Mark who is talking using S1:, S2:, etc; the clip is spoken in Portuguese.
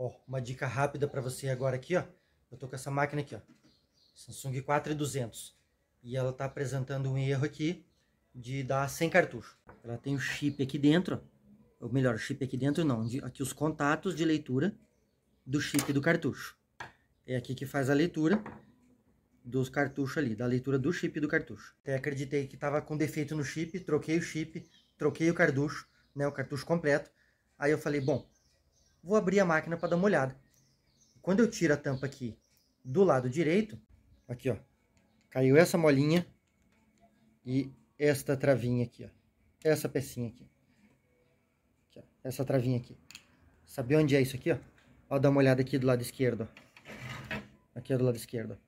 S1: Ó, uma dica rápida para você agora aqui, ó. Eu tô com essa máquina aqui, ó. Samsung 4200. E ela tá apresentando um erro aqui de dar sem cartucho. Ela tem o chip aqui dentro, ou melhor, o chip aqui dentro não, aqui os contatos de leitura do chip do cartucho. É aqui que faz a leitura dos cartuchos ali, da leitura do chip do cartucho. Até acreditei que estava com defeito no chip, troquei o chip, troquei o cartucho, né, o cartucho completo. Aí eu falei, bom, vou abrir a máquina para dar uma olhada. Quando eu tiro a tampa aqui do lado direito, aqui ó, caiu essa molinha e esta travinha aqui, ó. Essa pecinha aqui. aqui ó, essa travinha aqui. Sabe onde é isso aqui, ó? Ó, dá uma olhada aqui do lado esquerdo, ó. Aqui é do lado esquerdo, ó.